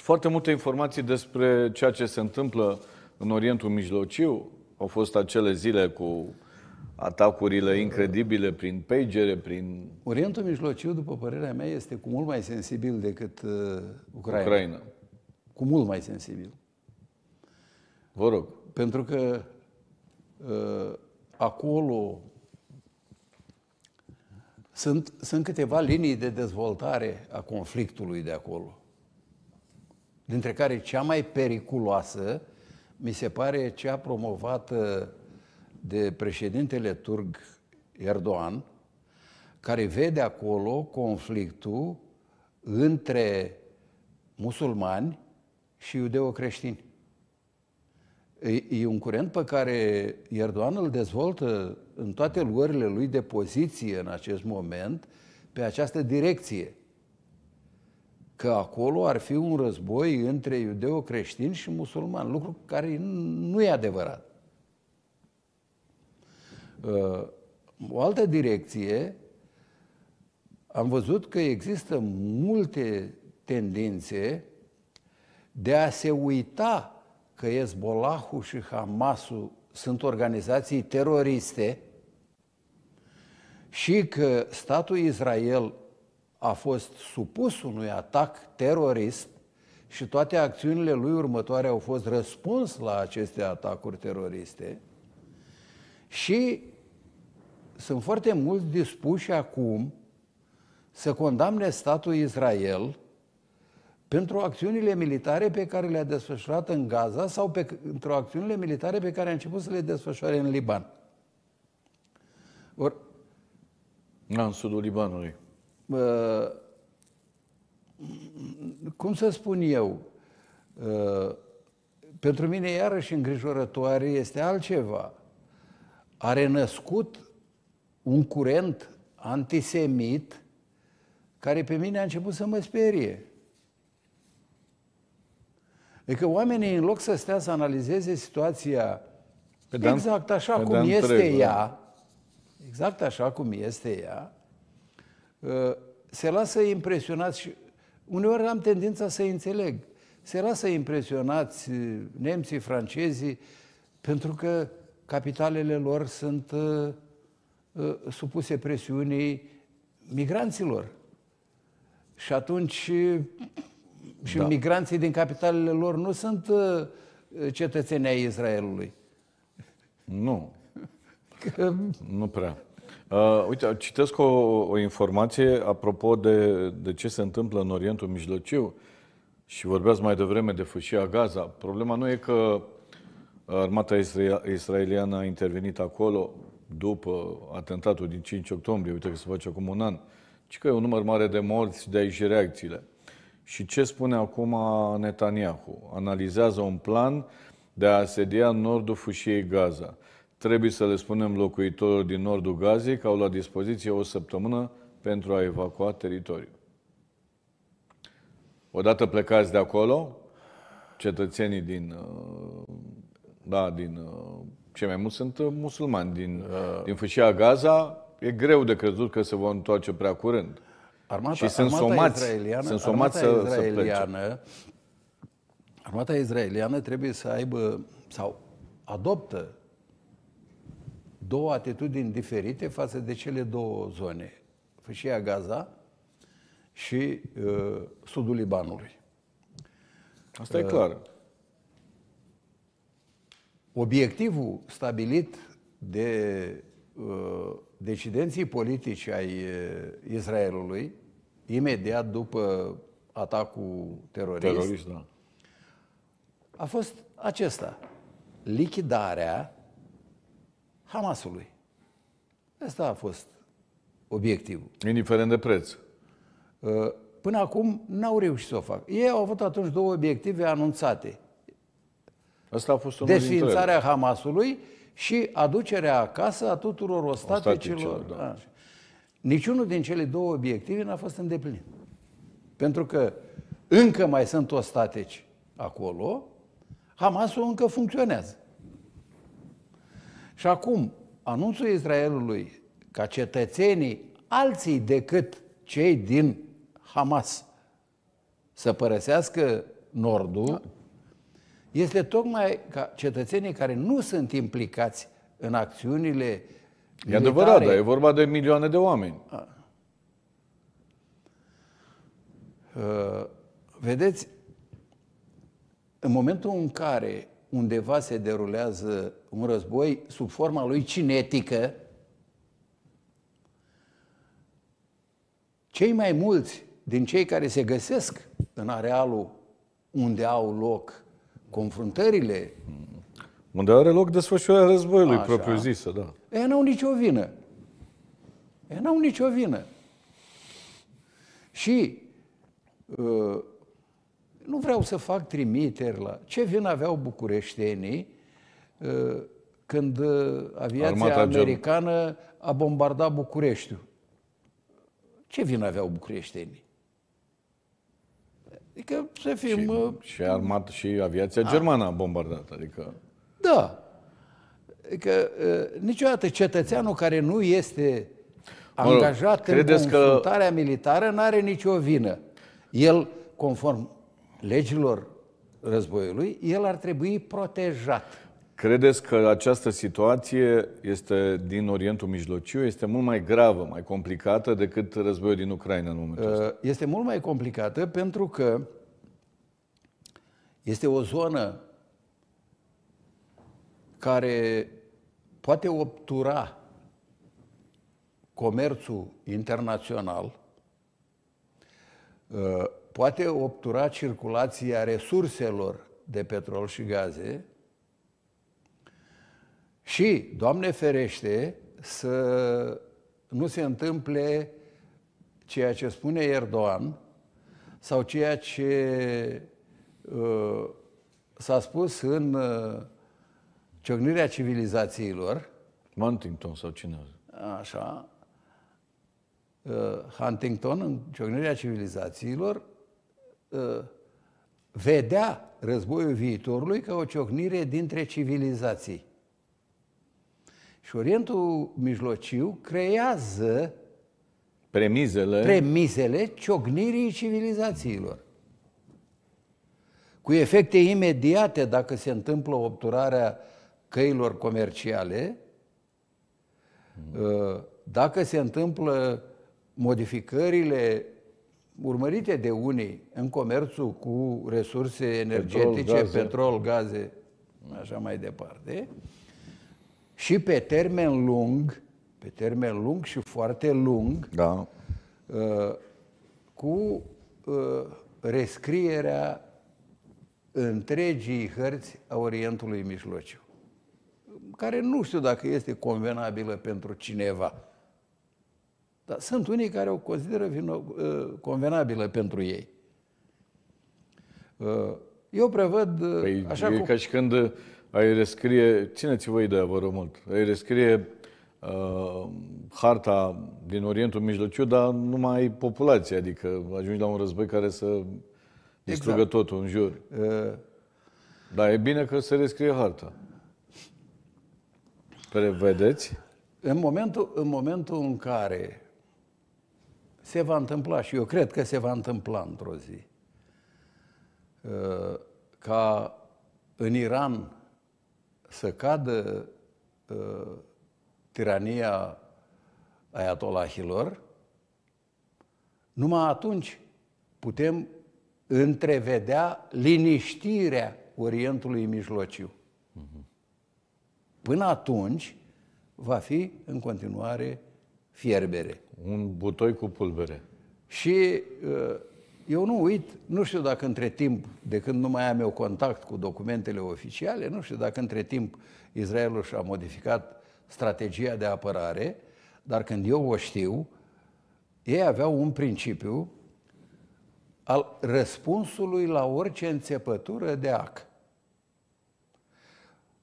Foarte multe informații despre ceea ce se întâmplă în Orientul Mijlociu. Au fost acele zile cu atacurile incredibile prin pagere, prin... Orientul Mijlociu, după părerea mea, este cu mult mai sensibil decât uh, Ucraina. Ucraina. Cu mult mai sensibil. Vă rog. Pentru că uh, acolo sunt, sunt câteva linii de dezvoltare a conflictului de acolo dintre care cea mai periculoasă mi se pare cea promovată de președintele turc Erdogan, care vede acolo conflictul între musulmani și iudeocreștini. E un curent pe care Erdogan îl dezvoltă în toate luările lui de poziție în acest moment pe această direcție că acolo ar fi un război între iudeo-creștini și musulmani, lucru care nu e adevărat. Uh, o altă direcție, am văzut că există multe tendințe de a se uita că Ezbolahu și Hamasul sunt organizații teroriste și că statul Israel a fost supus unui atac terorist și toate acțiunile lui următoare au fost răspuns la aceste atacuri teroriste și sunt foarte mulți dispuși acum să condamne statul Israel pentru acțiunile militare pe care le-a desfășurat în Gaza sau pe, pentru acțiunile militare pe care a început să le desfășoare în Liban. Or, în sudul Libanului cum să spun eu, pentru mine iarăși îngrijorătoare este altceva. A renăscut un curent antisemit care pe mine a început să mă sperie. Adică oamenii, în loc să stea să analizeze situația pe exact așa pe cum este întreg, ea, da. exact așa cum este ea, Uh, se lasă impresionați și uneori am tendința să înțeleg. Se lasă impresionați uh, nemții, francezii, pentru că capitalele lor sunt uh, uh, supuse presiunii migranților. Și atunci uh, și da. migranții din capitalele lor nu sunt uh, cetățenii ai Israelului. Nu. Că... Nu prea. Uh, uite, citesc o, o informație apropo de, de ce se întâmplă în Orientul Mijlociu și vorbeați mai devreme de fâșia Gaza. Problema nu e că armata israeliană a intervenit acolo după atentatul din 5 octombrie, uite că se face acum un an, ci că e un număr mare de morți de aici și reacțiile. Și ce spune acum Netanyahu? Analizează un plan de a asedia nordul fâșiei Gaza – Trebuie să le spunem locuitorilor din nordul Gazei că au la dispoziție o săptămână pentru a evacua teritoriul. Odată plecați de acolo, cetățenii din, uh, da, din uh, cei mai mulți sunt uh, musulmani din, uh. din fâșia Gaza, e greu de crezut că se vor întoarce prea curând. Armata, și sunt armata somați, izraeliană, sunt somați armata să, izraeliană, să plece. Armata izraeliană trebuie să aibă sau adoptă două atitudini diferite față de cele două zone, fâșia Gaza și uh, sudul Libanului. Asta uh, e clar. Uh, obiectivul stabilit de uh, decidenții politici ai uh, Israelului, imediat după atacul terorist, terorist da. a fost acesta. Lichidarea Hamasului. Asta a fost obiectivul. Indiferent de preț. Uh, până acum n-au reușit să o facă. Ei au avut atunci două obiective anunțate. Asta a fost unul Desfințarea Hamasului și aducerea acasă a tuturor ostaticilor. ostaticilor da. Ah. Niciunul din cele două obiective n-a fost îndeplinit. Pentru că încă mai sunt ostateci acolo, Hamasul încă funcționează. Și acum, anunțul Israelului ca cetățenii alții decât cei din Hamas să părăsească Nordul da. este tocmai ca cetățenii care nu sunt implicați în acțiunile E militare. adevărat, dar e vorba de milioane de oameni. A. Uh, vedeți, în momentul în care undeva se derulează un război sub forma lui cinetică, cei mai mulți din cei care se găsesc în arealul unde au loc confruntările. Unde are loc desfășurarea războiului propriu-zisă, da. Ei n-au nicio vină. Ei n-au nicio vină. Și uh, nu vreau să fac trimiteri la ce vin aveau bucureștenii uh, când uh, aviația Armata americană a bombardat Bucureștiul. Ce vină aveau bucureștenii? Adică să fim... Și, uh, și, armat, și aviația a, germană a bombardat, adică... Da. Adică uh, niciodată cetățeanul care nu este angajat mă rog, în confruntarea că... militară nu are nicio vină. El, conform legilor războiului, el ar trebui protejat. Credeți că această situație este din Orientul Mijlociu, este mult mai gravă, mai complicată decât războiul din Ucraina în momentul uh, ăsta? Este mult mai complicată pentru că este o zonă care poate obtura comerțul internațional, uh, poate obtura circulația resurselor de petrol și gaze și, Doamne ferește, să nu se întâmple ceea ce spune Erdogan sau ceea ce uh, s-a spus în uh, ciocnirea civilizațiilor. Huntington sau cine? Așa. Uh, Huntington, în ciocnirea civilizațiilor, Uh, vedea războiul viitorului ca o ciocnire dintre civilizații. Și Orientul Mijlociu creează premizele, premizele ciocnirii civilizațiilor. Cu efecte imediate dacă se întâmplă obturarea căilor comerciale, mm. uh, dacă se întâmplă modificările urmărite de unii în comerțul cu resurse energetice, petrol, gaze, petrol, gaze așa mai departe, și pe termen lung, pe termen lung și foarte lung, da. Uh, cu uh, rescrierea întregii hărți a Orientului Mijlociu, care nu știu dacă este convenabilă pentru cineva. Dar sunt unii care o consideră vino, uh, convenabilă pentru ei. Uh, eu prevăd... Uh, păi așa e cum... ca și când ai rescrie... Țineți voi ideea, vă rog mult. Ai rescrie uh, harta din Orientul Mijlociu, dar nu mai ai populație. Adică ajungi la un război care să distrugă exact. totul în jur. Uh... Dar e bine că se rescrie harta. Prevedeți? În momentul în, momentul în care se va întâmpla și eu cred că se va întâmpla într-o zi uh, ca în Iran să cadă uh, tirania ayatollahilor, numai atunci putem întrevedea liniștirea Orientului Mijlociu. Mhm. Până atunci va fi în continuare fierbere. Un butoi cu pulbere. Și uh, eu nu uit, nu știu dacă între timp, de când nu mai am eu contact cu documentele oficiale, nu știu dacă între timp Israelul și-a modificat strategia de apărare, dar când eu o știu, ei aveau un principiu al răspunsului la orice înțepătură de ac.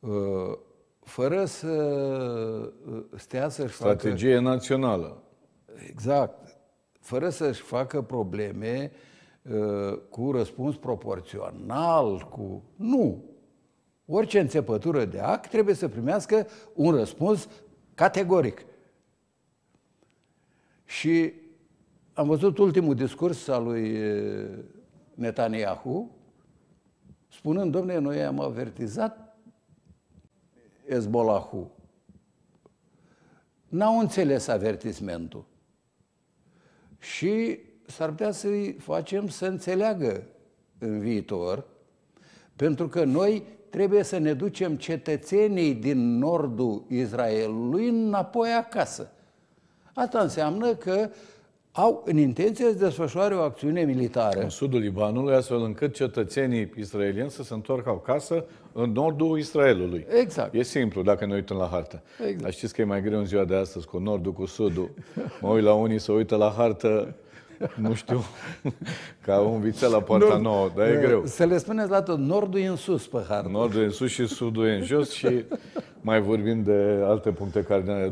Uh, fără să uh, stea să-și facă... Strategie națională. Exact. Fără să-și facă probleme uh, cu răspuns proporțional, cu... Nu! Orice înțepătură de act trebuie să primească un răspuns categoric. Și am văzut ultimul discurs al lui uh, Netanyahu, spunând, domnule, noi am avertizat Ezbolahu, N-au înțeles avertismentul. Și s-ar putea să-i facem să înțeleagă în viitor, pentru că noi trebuie să ne ducem cetățenii din nordul Israelului înapoi acasă. Asta înseamnă că au în intenție să desfășoare o acțiune militară. În sudul Libanului, astfel încât cetățenii israelieni să se întoarcă acasă în nordul Israelului. Exact. E simplu dacă ne uităm la hartă. Exact. Dar știți că e mai greu în ziua de astăzi cu nordul, cu sudul. Mă uit la unii să uită la hartă nu știu, ca un vițel la poarta Nord, nouă, dar e greu. Să le spuneți la tot, nordul e în sus pe hartă. Nordul e în sus și sudul e în jos și mai vorbim de alte puncte cardinale.